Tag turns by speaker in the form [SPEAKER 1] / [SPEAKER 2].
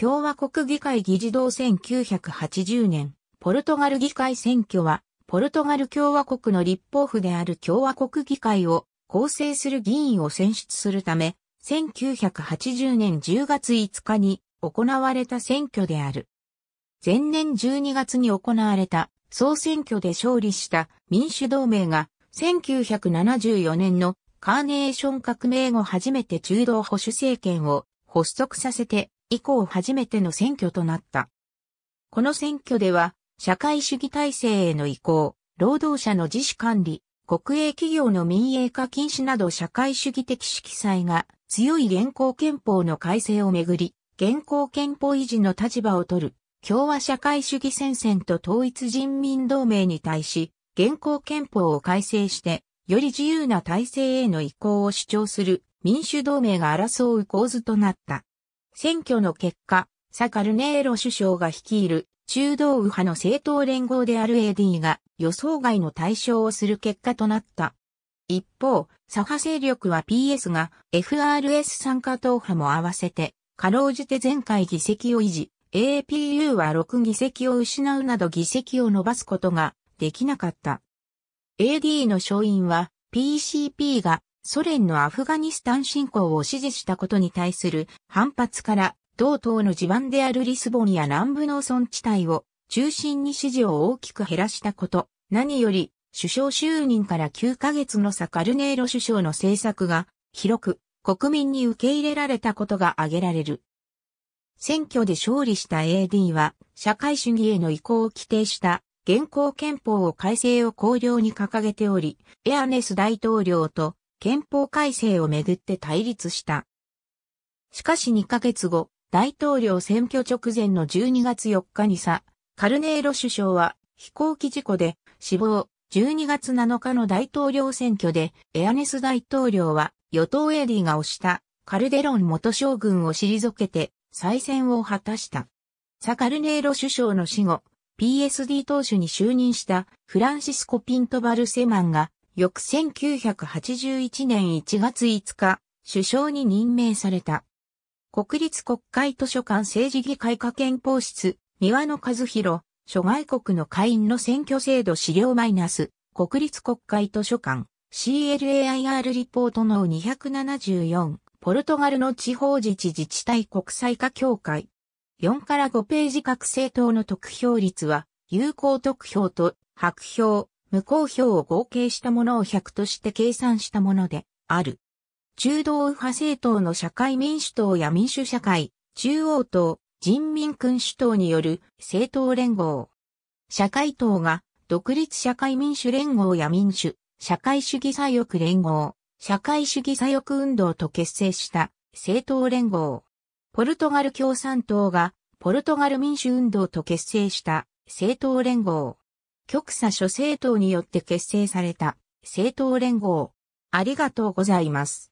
[SPEAKER 1] 共和国議会議事堂1980年、ポルトガル議会選挙は、ポルトガル共和国の立法府である共和国議会を構成する議員を選出するため、1980年10月5日に行われた選挙である。前年12月に行われた総選挙で勝利した民主同盟が1974年のカーネーション革命後初めて中道保守政権を発足させて以降初めての選挙となった。この選挙では、社会主義体制への移行、労働者の自主管理、国営企業の民営化禁止など社会主義的色彩が強い現行憲法の改正をめぐり、現行憲法維持の立場を取る共和社会主義戦線と統一人民同盟に対し、現行憲法を改正して、より自由な体制への移行を主張する民主同盟が争う構図となった。選挙の結果、サカルネーロ首相が率いる中道右派の政党連合である AD が予想外の対象をする結果となった。一方、左派勢力は PS が FRS 参加党派も合わせて、かろうじて前回議席を維持、APU は6議席を失うなど議席を伸ばすことができなかった。AD の勝因は PCP がソ連のアフガニスタン侵攻を支持したことに対する反発から、同党の地盤であるリスボンや南部農村地帯を中心に支持を大きく減らしたこと、何より首相就任から9ヶ月のサカルネーロ首相の政策が広く国民に受け入れられたことが挙げられる。選挙で勝利した AD は社会主義への移行を規定した現行憲法を改正を綱領に掲げており、エアネス大統領と憲法改正をめぐって対立した。しかし2ヶ月後、大統領選挙直前の12月4日にさ、カルネーロ首相は飛行機事故で死亡、12月7日の大統領選挙でエアネス大統領は与党エディが推したカルデロン元将軍を退けて再選を果たした。サカルネーロ首相の死後、PSD 党首に就任したフランシスコ・ピント・バルセマンが翌1981年1月5日、首相に任命された。国立国会図書館政治議会科憲法室、三輪野和弘、諸外国の会員の選挙制度資料マイナス、国立国会図書館、CLAIR リポートの274、ポルトガルの地方自治自治体国際化協会。4から5ページ各政党の得票率は、有効得票と白票、無効票を合計したものを100として計算したものである。中道右派政党の社会民主党や民主社会、中央党、人民君主党による政党連合。社会党が独立社会民主連合や民主、社会主義左翼連合、社会主義左翼運動と結成した政党連合。ポルトガル共産党がポルトガル民主運動と結成した政党連合。極左諸政党によって結成された政党連合。ありがとうございます。